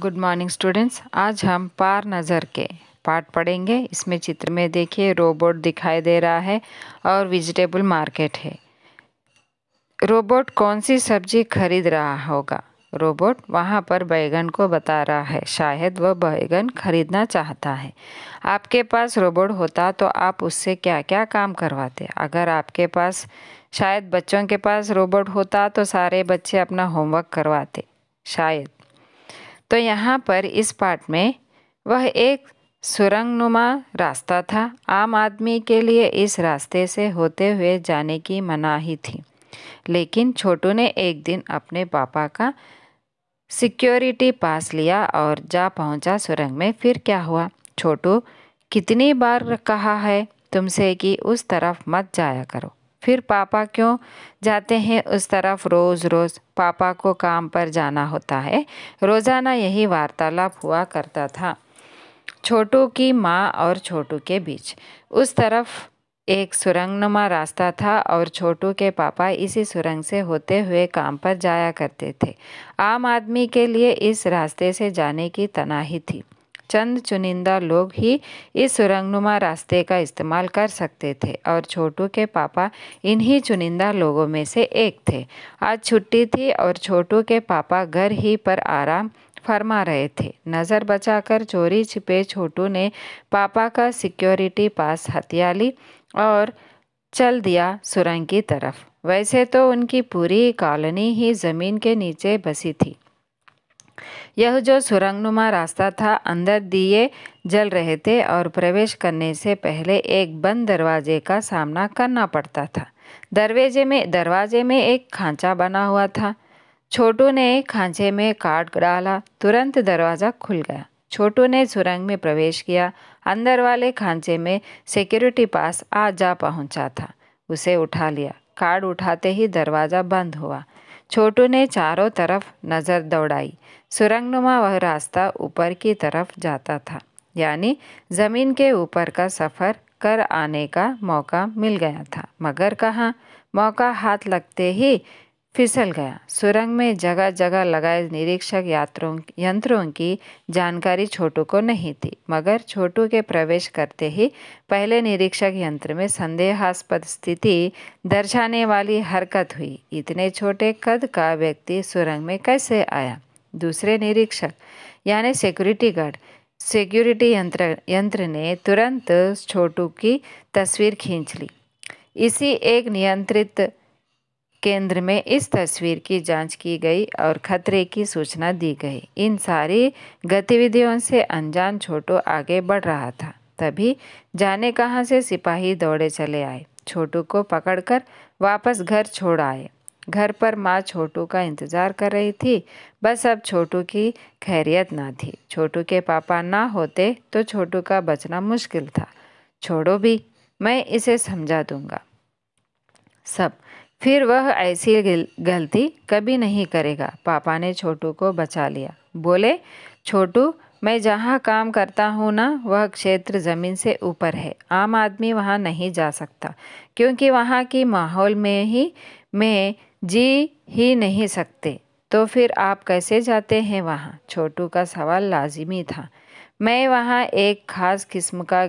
good morning students आज हम पार नज़र के पार्ट पढ़ेंगे इसमें चित्र में देखिए रोबोट दिखाई दे रहा है और वेजिटेबल मार्केट है रोबोट कौन सी सब्जी खरीद रहा होगा रोबोट वहाँ पर बैगन को बता रहा है शायद वह बैगन खरीदना चाहता है आपके पास रोबोट होता तो आप उससे क्या क्या काम करवाते अगर आपके पास शायद बच्चों के पास रोबोट होता तो सारे बच्चे अपना होमवर्क करवाते शायद तो यहाँ पर इस पार्ट में वह एक सुरंग नुमा रास्ता था आम आदमी के लिए इस रास्ते से होते हुए जाने की मनाही थी लेकिन छोटू ने एक दिन अपने पापा का सिक्योरिटी पास लिया और जा पहुंचा सुरंग में फिर क्या हुआ छोटू कितनी बार कहा है तुमसे कि उस तरफ मत जाया करो फिर पापा क्यों जाते हैं उस तरफ रोज़ रोज़ पापा को काम पर जाना होता है रोज़ाना यही वार्तालाप हुआ करता था छोटू की माँ और छोटू के बीच उस तरफ एक सुरंगनुमा रास्ता था और छोटू के पापा इसी सुरंग से होते हुए काम पर जाया करते थे आम आदमी के लिए इस रास्ते से जाने की तनाही थी चंद चुनिंदा लोग ही इस सुरंगनुमा रास्ते का इस्तेमाल कर सकते थे और छोटू के पापा इन्हीं चुनिंदा लोगों में से एक थे आज छुट्टी थी और छोटू के पापा घर ही पर आराम फरमा रहे थे नज़र बचाकर चोरी छिपे छोटू ने पापा का सिक्योरिटी पास हथिया ली और चल दिया सुरंग की तरफ वैसे तो उनकी पूरी कॉलोनी ही ज़मीन के नीचे बसी थी यह जो सुरंगनुमा रास्ता था अंदर दिए जल रहे थे और प्रवेश करने से पहले एक बंद दरवाजे का सामना करना पड़ता था दरवाजे में दरवाजे में एक खांचा बना हुआ था छोटू ने खांचे में काट डाला तुरंत दरवाज़ा खुल गया छोटू ने सुरंग में प्रवेश किया अंदर वाले खांचे में सिक्योरिटी पास आ जा पहुंचा था उसे उठा लिया कार्ड उठाते ही दरवाज़ा बंद हुआ छोटू ने चारों तरफ नज़र दौड़ाई सुरंगनुमा वह रास्ता ऊपर की तरफ जाता था यानी ज़मीन के ऊपर का सफ़र कर आने का मौका मिल गया था मगर कहाँ मौका हाथ लगते ही फिसल गया सुरंग में जगह जगह लगाए निरीक्षक यात्रों यंत्रों की जानकारी छोटू को नहीं थी मगर छोटू के प्रवेश करते ही पहले निरीक्षक यंत्र में संदेहास्पद स्थिति दर्शाने वाली हरकत हुई इतने छोटे कद का व्यक्ति सुरंग में कैसे आया दूसरे निरीक्षक यानी सिक्योरिटी गार्ड सिक्योरिटी यंत्र यंत्र ने तुरंत छोटू की तस्वीर खींच ली इसी एक नियंत्रित केंद्र में इस तस्वीर की जांच की गई और खतरे की सूचना दी गई इन सारी गतिविधियों से अनजान छोटू आगे बढ़ रहा था तभी जाने कहाँ से सिपाही दौड़े चले आए छोटू को पकड़कर वापस घर छोड़ आए घर पर माँ छोटू का इंतज़ार कर रही थी बस अब छोटू की खैरियत ना थी छोटू के पापा ना होते तो छोटू का बचना मुश्किल था छोड़ो भी मैं इसे समझा दूंगा सब फिर वह ऐसी गलती कभी नहीं करेगा पापा ने छोटू को बचा लिया बोले छोटू मैं जहाँ काम करता हूँ ना वह क्षेत्र ज़मीन से ऊपर है आम आदमी वहाँ नहीं जा सकता क्योंकि वहाँ की माहौल में ही मैं जी ही नहीं सकते तो फिर आप कैसे जाते हैं वहाँ छोटू का सवाल लाजिमी था मैं वहाँ एक ख़ास किस्म का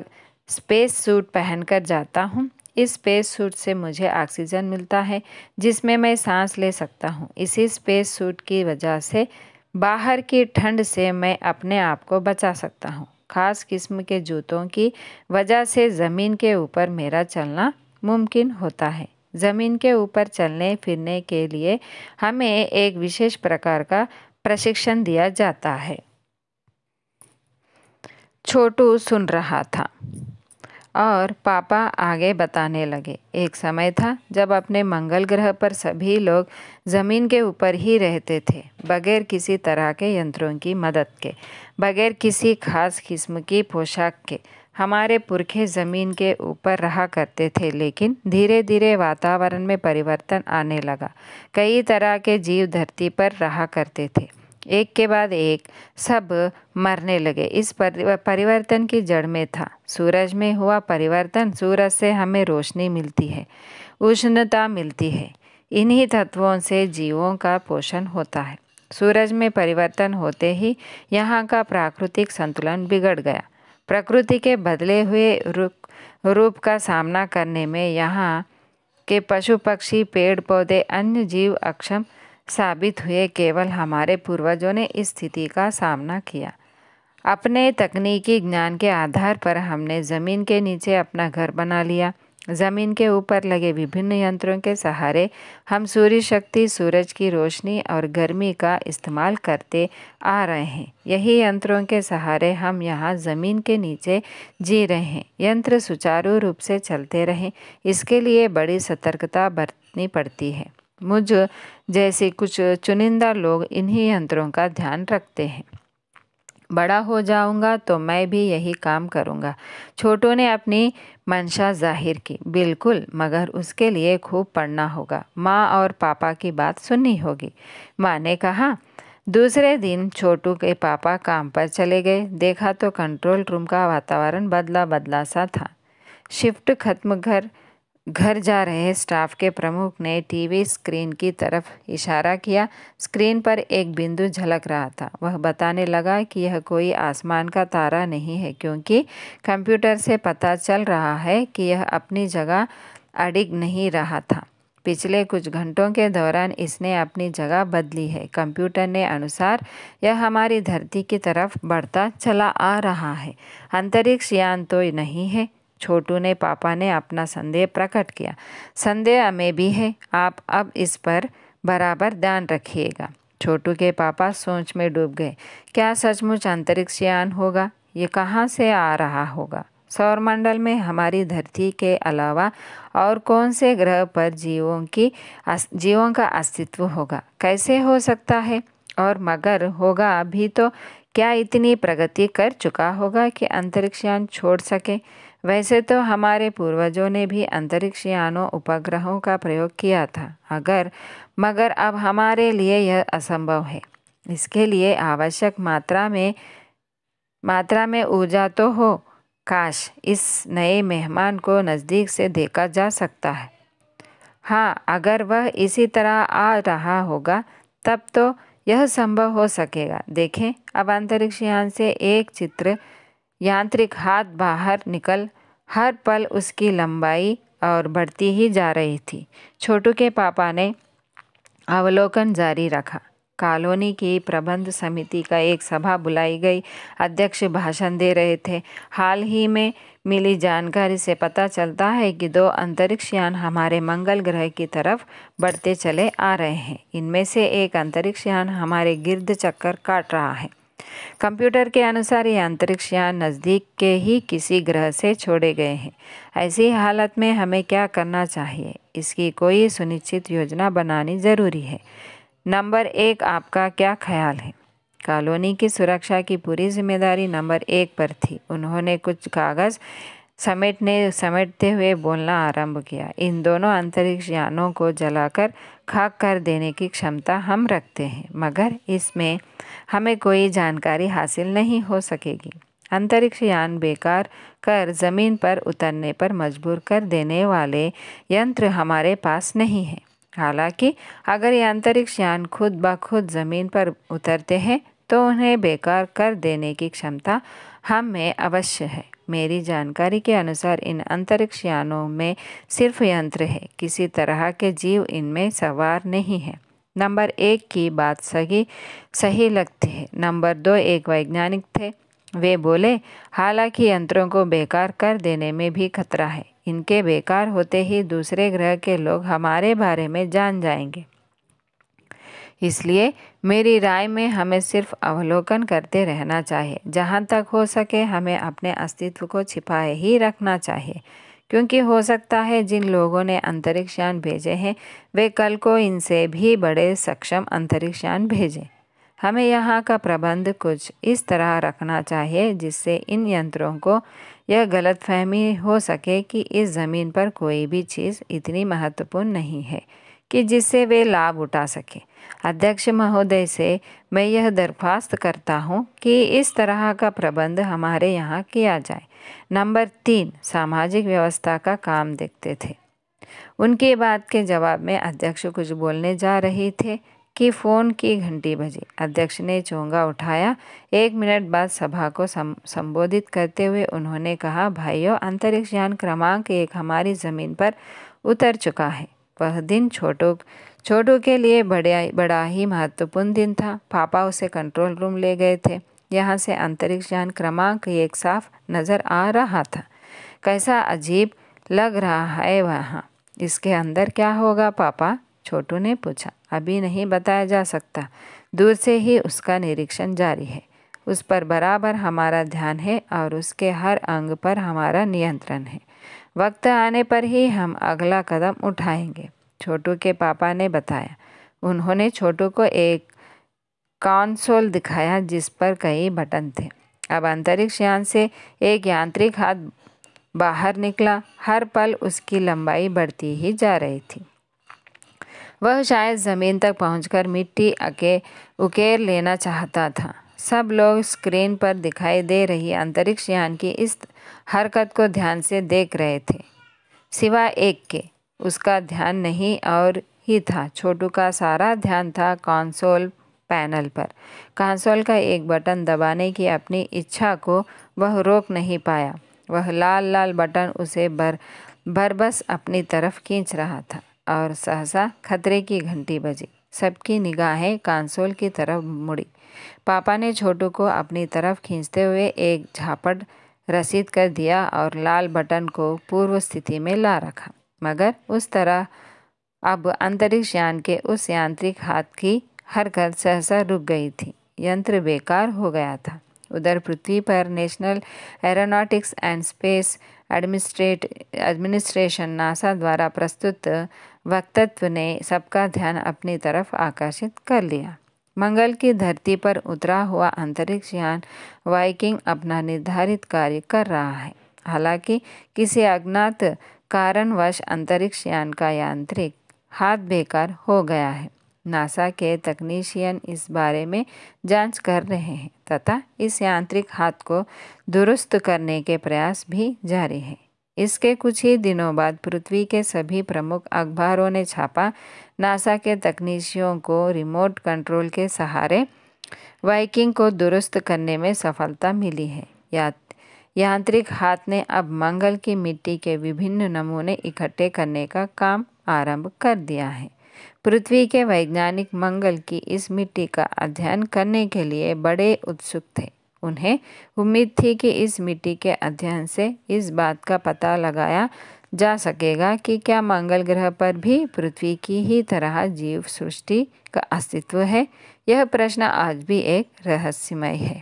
स्पेस सूट पहनकर जाता हूँ इस स्पेस सूट से मुझे ऑक्सीजन मिलता है जिसमें मैं सांस ले सकता हूँ इसी स्पेस सूट की वजह से बाहर की ठंड से मैं अपने आप को बचा सकता हूँ ख़ास किस्म के जूतों की वजह से ज़मीन के ऊपर मेरा चलना मुमकिन होता है ज़मीन के ऊपर चलने फिरने के लिए हमें एक विशेष प्रकार का प्रशिक्षण दिया जाता है छोटू सुन रहा था और पापा आगे बताने लगे एक समय था जब अपने मंगल ग्रह पर सभी लोग ज़मीन के ऊपर ही रहते थे बगैर किसी तरह के यंत्रों की मदद के बगैर किसी खास किस्म की पोशाक के हमारे पुरखे ज़मीन के ऊपर रहा करते थे लेकिन धीरे धीरे वातावरण में परिवर्तन आने लगा कई तरह के जीव धरती पर रहा करते थे एक के बाद एक सब मरने लगे इस परिवर्तन की जड़ में था सूरज में हुआ परिवर्तन सूरज से हमें रोशनी मिलती है उष्णता मिलती है इन्हीं तत्वों से जीवों का पोषण होता है सूरज में परिवर्तन होते ही यहाँ का प्राकृतिक संतुलन बिगड़ गया प्रकृति के बदले हुए रूप रूप का सामना करने में यहाँ के पशु पक्षी पेड़ पौधे अन्य जीव अक्षम साबित हुए केवल हमारे पूर्वजों ने इस स्थिति का सामना किया अपने तकनीकी ज्ञान के आधार पर हमने ज़मीन के नीचे अपना घर बना लिया ज़मीन के ऊपर लगे विभिन्न यंत्रों के सहारे हम सूर्य शक्ति सूरज की रोशनी और गर्मी का इस्तेमाल करते आ रहे हैं यही यंत्रों के सहारे हम यहाँ ज़मीन के नीचे जी रहे हैं यंत्र सुचारू रूप से चलते रहें इसके लिए बड़ी सतर्कता बरतनी पड़ती है मुझ जैसे कुछ चुनिंदा लोग इन्हीं यंत्रों का ध्यान रखते हैं बड़ा हो जाऊंगा तो मैं भी यही काम करूंगा छोटों ने अपनी मंशा जाहिर की बिल्कुल मगर उसके लिए खूब पढ़ना होगा माँ और पापा की बात सुननी होगी माँ ने कहा दूसरे दिन छोटू के पापा काम पर चले गए देखा तो कंट्रोल रूम का वातावरण बदला बदला सा था शिफ्ट खत्म घर घर जा रहे स्टाफ के प्रमुख ने टीवी स्क्रीन की तरफ इशारा किया स्क्रीन पर एक बिंदु झलक रहा था वह बताने लगा कि यह कोई आसमान का तारा नहीं है क्योंकि कंप्यूटर से पता चल रहा है कि यह अपनी जगह अड़िग नहीं रहा था पिछले कुछ घंटों के दौरान इसने अपनी जगह बदली है कंप्यूटर ने अनुसार यह हमारी धरती की तरफ बढ़ता चला आ रहा है अंतरिक्ष यान तो नहीं है छोटू ने पापा ने अपना संदेह प्रकट किया संदेह हमें भी है आप अब इस पर बराबर ध्यान रखिएगा छोटू के पापा सोच में डूब गए क्या सचमुच अंतरिक्ष यान होगा ये कहाँ से आ रहा होगा सौरमंडल में हमारी धरती के अलावा और कौन से ग्रह पर जीवों की जीवों का अस्तित्व होगा कैसे हो सकता है और मगर होगा अभी तो क्या इतनी प्रगति कर चुका होगा कि अंतरिक्ष यान छोड़ सके वैसे तो हमारे पूर्वजों ने भी अंतरिक्ष यानों उपग्रहों का प्रयोग किया था अगर मगर अब हमारे लिए यह असंभव है इसके लिए आवश्यक मात्रा में मात्रा में ऊर्जा तो हो काश इस नए मेहमान को नज़दीक से देखा जा सकता है हाँ अगर वह इसी तरह आ रहा होगा तब तो यह संभव हो सकेगा देखें अब अंतरिक्ष यान से एक चित्र यांत्रिक हाथ बाहर निकल हर पल उसकी लंबाई और बढ़ती ही जा रही थी छोटू के पापा ने अवलोकन जारी रखा कॉलोनी की प्रबंध समिति का एक सभा बुलाई गई अध्यक्ष भाषण दे रहे थे हाल ही में मिली जानकारी से पता चलता है कि दो अंतरिक्ष यान हमारे मंगल ग्रह की तरफ बढ़ते चले आ रहे हैं इनमें से एक अंतरिक्ष यान हमारे गिर्द चक्कर काट रहा है कंप्यूटर के अनुसार ये अंतरिक्ष यान नज़दीक के ही किसी ग्रह से छोड़े गए हैं ऐसी हालत में हमें क्या करना चाहिए इसकी कोई सुनिश्चित योजना बनानी ज़रूरी है नंबर एक आपका क्या ख्याल है कॉलोनी की सुरक्षा की पूरी जिम्मेदारी नंबर एक पर थी उन्होंने कुछ कागज़ समेटने समेटते हुए बोलना आरंभ किया इन दोनों अंतरिक्ष यानों को जलाकर खा कर देने की क्षमता हम रखते हैं मगर इसमें हमें कोई जानकारी हासिल नहीं हो सकेगी अंतरिक्ष यान बेकार कर ज़मीन पर उतरने पर मजबूर कर देने वाले यंत्र हमारे पास नहीं है हालांकि अगर ये अंतरिक्ष यान खुद ब खुद ज़मीन पर उतरते हैं तो उन्हें बेकार कर देने की क्षमता हम में अवश्य है मेरी जानकारी के अनुसार इन अंतरिक्ष यानों में सिर्फ यंत्र है किसी तरह के जीव इनमें सवार नहीं है नंबर एक की बात सही सही लगती है नंबर दो एक वैज्ञानिक थे वे बोले हालांकि यंत्रों को बेकार कर देने में भी खतरा है इनके बेकार होते ही दूसरे ग्रह के लोग हमारे बारे में जान जाएंगे इसलिए मेरी राय में हमें सिर्फ अवलोकन करते रहना चाहिए जहाँ तक हो सके हमें अपने अस्तित्व को छिपाए ही रखना चाहिए क्योंकि हो सकता है जिन लोगों ने अंतरिक्ष यान भेजे हैं वे कल को इनसे भी बड़े सक्षम अंतरिक्ष यान भेजें हमें यहाँ का प्रबंध कुछ इस तरह रखना चाहिए जिससे इन यंत्रों को यह गलतफहमी हो सके कि इस ज़मीन पर कोई भी चीज़ इतनी महत्वपूर्ण नहीं है कि जिससे वे लाभ उठा सकें अध्यक्ष महोदय से मैं यह दरख्वास्त करता हूँ कि इस तरह का प्रबंध हमारे यहाँ किया जाए नंबर तीन सामाजिक व्यवस्था का काम देखते थे उनके बात के जवाब में अध्यक्ष कुछ बोलने जा रहे थे कि फ़ोन की घंटी बजी अध्यक्ष ने चोंगा उठाया एक मिनट बाद सभा को सम, संबोधित करते हुए उन्होंने कहा भाइयों अंतरिक्ष यान क्रमांक एक हमारी ज़मीन पर उतर चुका है वह दिन छोटू छोटू के लिए बड़े बड़ा ही महत्वपूर्ण दिन था पापा उसे कंट्रोल रूम ले गए थे यहाँ से अंतरिक्ष यान क्रमांक एक साफ नज़र आ रहा था कैसा अजीब लग रहा है वहाँ इसके अंदर क्या होगा पापा छोटू ने पूछा अभी नहीं बताया जा सकता दूर से ही उसका निरीक्षण जारी है उस पर बराबर हमारा ध्यान है और उसके हर अंग पर हमारा नियंत्रण है वक्त आने पर ही हम अगला कदम उठाएंगे छोटू के पापा ने बताया उन्होंने छोटू को एक कॉन्सोल दिखाया जिस पर कई बटन थे अब अंतरिक्ष यान से एक यांत्रिक हाथ बाहर निकला हर पल उसकी लंबाई बढ़ती ही जा रही थी वह शायद ज़मीन तक पहुंचकर मिट्टी अके उकेर लेना चाहता था सब लोग स्क्रीन पर दिखाई दे रही अंतरिक्ष यान की इस हरकत को ध्यान से देख रहे थे सिवा एक के उसका ध्यान नहीं और ही था छोटू का सारा ध्यान था कॉन्सोल पैनल पर कंसोल का एक बटन दबाने की अपनी इच्छा को वह रोक नहीं पाया वह लाल लाल बटन उसे बर बरबस अपनी तरफ खींच रहा था और सहसा खतरे की घंटी बजी सबकी निगाहें कंसोल की तरफ मुड़ी पापा ने छोटू को अपनी तरफ खींचते हुए एक झापड़ रसीद कर दिया और लाल बटन को पूर्व स्थिति में ला रखा मगर उस तरह अब अंतरिक्ष यान के उस यांत्रिक हाथ की हरकत सहसा रुक गई थी यंत्र बेकार हो गया था उधर पृथ्वी पर National Aeronautics and Space Administrate Administration NASA द्वारा प्रस्तुत वक्तत्व ने सबका ध्यान अपनी तरफ आकर्षित कर लिया मंगल की धरती पर उतरा हुआ अंतरिक्ष यान वाइकिंग अपना निर्धारित कार्य कर रहा है हालांकि किसी अज्ञात कारणवश अंतरिक्ष यान का यांत्रिक हाथ बेकार हो गया है नासा के तकनीशियन इस बारे में जांच कर रहे हैं तथा इस यांत्रिक हाथ को दुरुस्त करने के प्रयास भी जारी हैं इसके कुछ ही दिनों बाद पृथ्वी के सभी प्रमुख अखबारों ने छापा नासा के तकनीशियों को रिमोट कंट्रोल के सहारे वाइकिंग को दुरुस्त करने में सफलता मिली है या यांत्रिक हाथ ने अब मंगल की मिट्टी के विभिन्न नमूने इकट्ठे करने का काम आरंभ कर दिया है पृथ्वी के वैज्ञानिक मंगल की इस मिट्टी का अध्ययन करने के लिए बड़े उत्सुक थे उन्हें उम्मीद थी कि इस मिट्टी के अध्ययन से इस बात का पता लगाया जा सकेगा कि क्या मंगल ग्रह पर भी पृथ्वी की ही तरह जीव सृष्टि का अस्तित्व है यह प्रश्न आज भी एक रहस्यमय है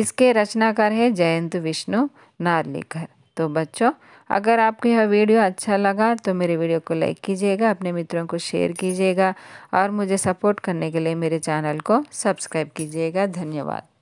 इसके रचनाकार है जयंत विष्णु नार्लिकर तो बच्चों अगर आपको यह वीडियो अच्छा लगा तो मेरे वीडियो को लाइक कीजिएगा अपने मित्रों को शेयर कीजिएगा और मुझे सपोर्ट करने के लिए मेरे चैनल को सब्सक्राइब कीजिएगा धन्यवाद